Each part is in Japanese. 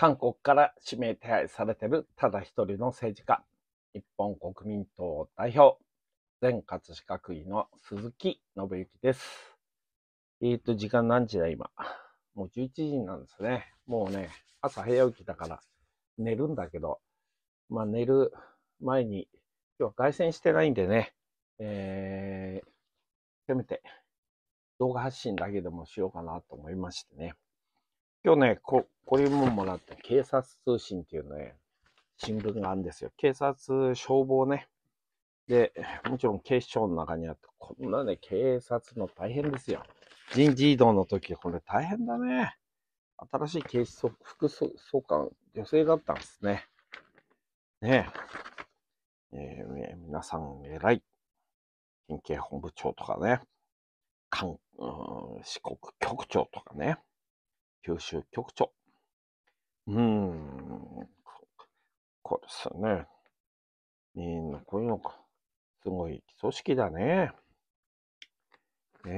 韓国から指名手配されてるただ一人の政治家、日本国民党代表、前葛飾区議の鈴木信之です。えっ、ー、と、時間何時だ今。もう11時なんですね。もうね、朝早起きだから寝るんだけど、まあ寝る前に、今日は凱旋してないんでね、えー、せめて動画発信だけでもしようかなと思いましてね。今日ね、こ、これももらった警察通信っていうね、新聞があるんですよ。警察、消防ね。で、もちろん警視庁の中にあって、こんなね、警察の大変ですよ。人事異動の時、これ大変だね。新しい警視総副総監、女性だったんですね。ねえ。えー、皆さん偉い。県警本部長とかね、韓、うん、四国局長とかね。九州局長。うーん。これすね。みんなこういうのか。すごい組織だね。え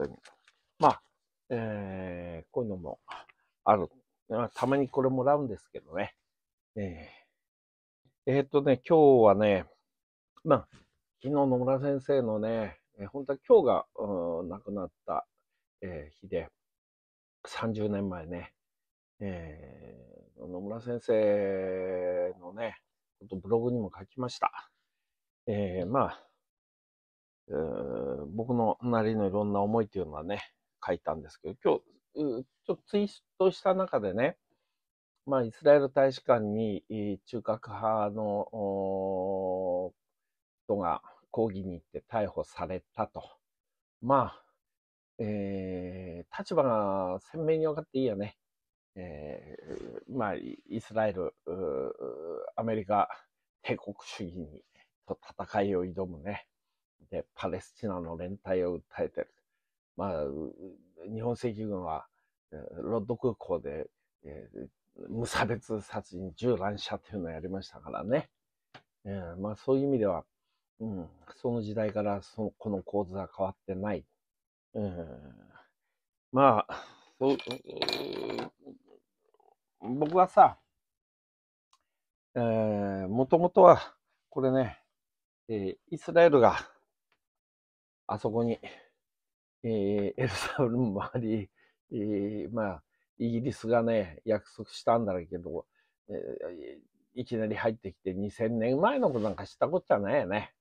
えー、まあ、ええー、こういうのもある。たまにこれもらうんですけどね。ええー。えっ、とね、今日はね、まあ、昨日野村先生のね、えー、本当は今日が、うん、亡くなった、えー、日で、30年前ね、えー、野村先生のね、ブログにも書きました。えー、まあ、えー、僕のなりのいろんな思いというのはね、書いたんですけど、今日、ちょっとツイートした中でね、まあ、イスラエル大使館に中核派の人が抗議に行って逮捕されたと。まあ、えー、立場が鮮明に分かっていいよね。えー、まあ、イスラエル、アメリカ、帝国主義にと戦いを挑むね。で、パレスチナの連帯を訴えてる。まあ、日本赤軍は、ロッド空港で、えー、無差別殺人、銃乱射というのをやりましたからね。えー、まあ、そういう意味では、うん、その時代からそのこの構図は変わってない。うん、まあ、僕はさ、えもともとは、これね、えー、イスラエルが、あそこに、えー、エルサルもあり、えー、まあ、イギリスがね、約束したんだけど、えー、いきなり入ってきて2000年前のことなんか知ったことじゃないよね。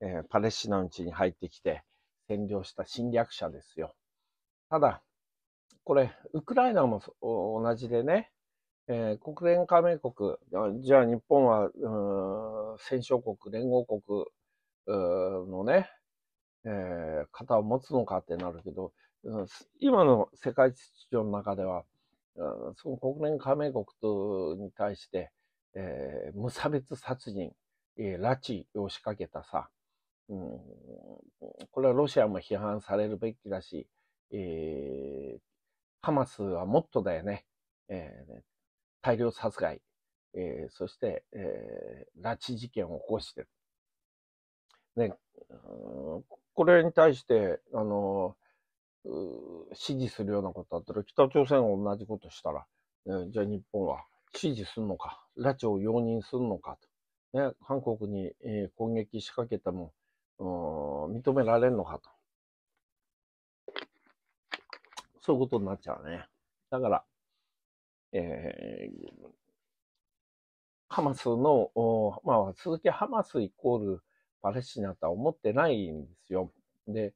えー、パレスチナの地に入ってきて、占領した侵略者ですよ。ただ、これ、ウクライナも同じでね、えー、国連加盟国、じゃあ日本は、うん、戦勝国、連合国のね、えー、型を持つのかってなるけど、今の世界秩序の中では、その国連加盟国とに対して、えー、無差別殺人、えー、拉致を仕掛けたさ、うん、これはロシアも批判されるべきだし、えー、ハマスはもっとだよね、えー、大量殺害、えー、そして、えー、拉致事件を起こしてる。ね、うん、これに対して、あの、支持するようなことだったら、北朝鮮が同じことしたら、えじゃあ日本は支持するのか、拉致を容認するのかと。ね、韓国に、えー、攻撃しかけても、認められるのかと。そういうことになっちゃうね。だから、えー、ハマスの、まあ、続きハマスイコールパレスチナとは思ってないんですよ。で、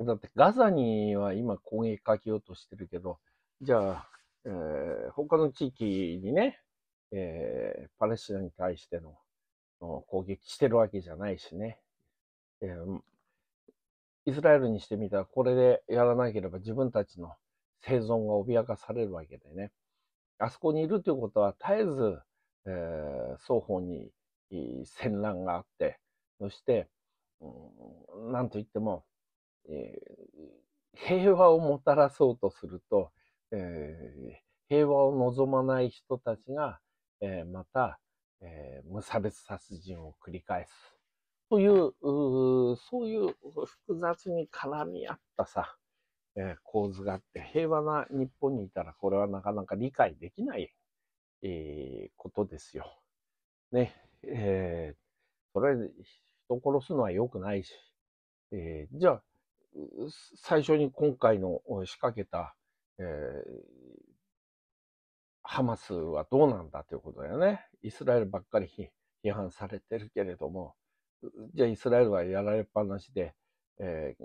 だってガザには今攻撃かけようとしてるけど、じゃあ、えー、他の地域にね、えー、パレスチナに対しての攻撃してるわけじゃないしね。えー、イスラエルにしてみたら、これでやらなければ自分たちの生存が脅かされるわけでね。あそこにいるということは、絶えず、えー、双方に戦乱があって、そして、うん、なんといっても、えー、平和をもたらそうとすると、えー、平和を望まない人たちが、えー、また、え無差別殺人を繰り返す。という、うそういう複雑に絡み合ったさ、えー、構図があって、平和な日本にいたらこれはなかなか理解できない、えー、ことですよ。ね。えー、それ、人殺すのは良くないし、えー、じゃあ、最初に今回の仕掛けた、えー、ハマスはどうなんだということだよね。イスラエルばっかり批判されてるけれども、じゃあイスラエルはやられっぱなしで、えー、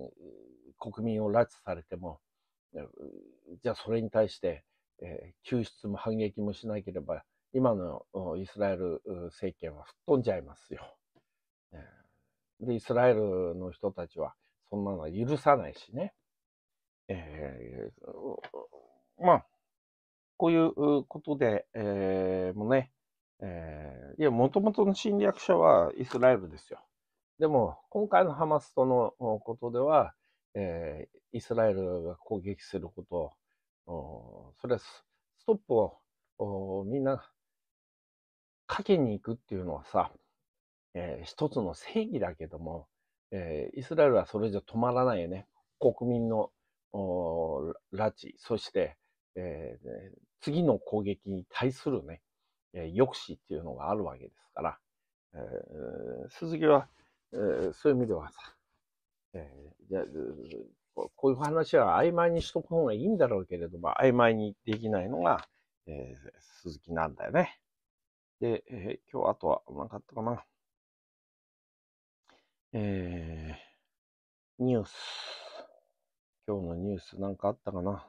国民を拉致されても、じゃあそれに対して、えー、救出も反撃もしなければ、今のイスラエル政権は吹っ飛んじゃいますよ。で、イスラエルの人たちは、そんなのは許さないしね。えー、まあ、こういうことで、えー、もね、えー、いや、もともとの侵略者はイスラエルですよ。でも、今回のハマスとのことでは、えー、イスラエルが攻撃すること、それストップをみんなかけに行くっていうのはさ、えー、一つの正義だけども、えー、イスラエルはそれじゃ止まらないよね。国民の拉致、そして、えー、次の攻撃に対するね、え抑止っていうのがあるわけですから、え鈴木はえー、そういう意味ではさ、えー、じゃこういう話は曖昧にしとく方がいいんだろうけれども、曖昧にできないのが、えー、鈴木なんだよね。で、えー、今日あとはなかったかな。えー、ニュース。今日のニュースなんかあったかな。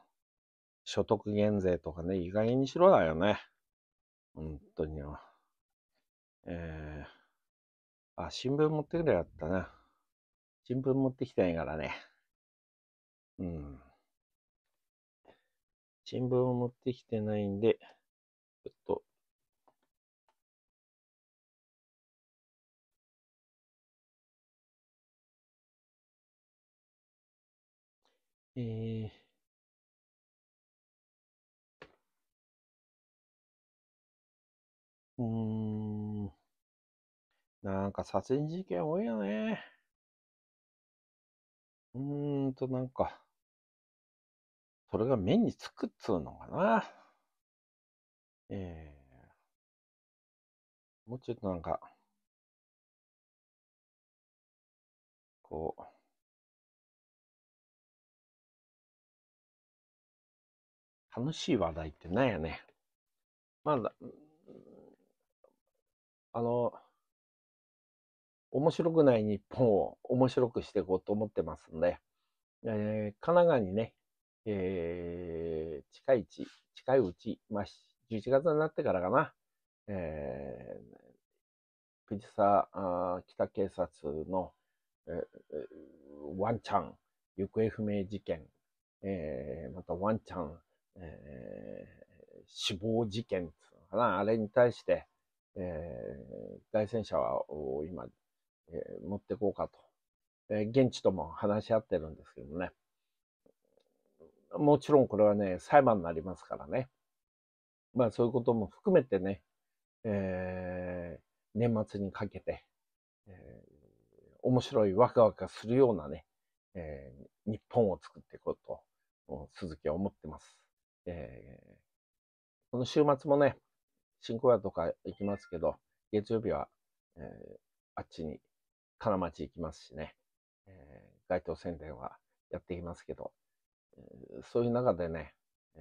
所得減税とかね、意外にしろだよね。本当には。えーあ、新聞持ってくればよかったな。新聞持ってきてないからね。うん。新聞を持ってきてないんで、ちょっと、えーなんか殺人事件多いよね。うーんと、なんか、それが目につくっつうのかな。ええー、もうちょっとなんか、こう、楽しい話題ってないやね。まだ、あの、面白くない日本を面白くしていこうと思ってますんで、えー、神奈川にね、えー、近いうち、近いうち、まあ、11月になってからかな、えー、藤沢北警察の、えー、ワンちゃん行方不明事件、えー、またワンちゃん、えー、死亡事件かな、あれに対して、えー、外戦車を今えー、持ってこうかと。えー、現地とも話し合ってるんですけどもね。もちろんこれはね、裁判になりますからね。まあそういうことも含めてね、えー、年末にかけて、えー、面白いワクワクするようなね、えー、日本を作っていこうと、鈴木は思ってます。えー、この週末もね、新小屋とか行きますけど、月曜日は、えー、あっちに金町行きますしね、えー、街頭宣伝はやっていきますけど、えー、そういう中でね、え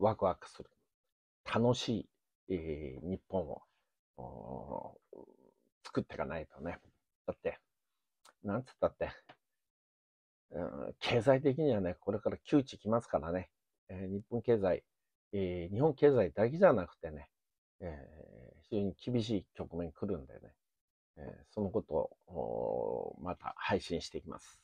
ー、ワクワクする、楽しい、えー、日本を作っていかないとね。だって、なんつったって、うん、経済的にはね、これから窮地きますからね、えー、日本経済、えー、日本経済だけじゃなくてね、えー、非常に厳しい局面来るんでね、えー、そのことをまた配信していきます。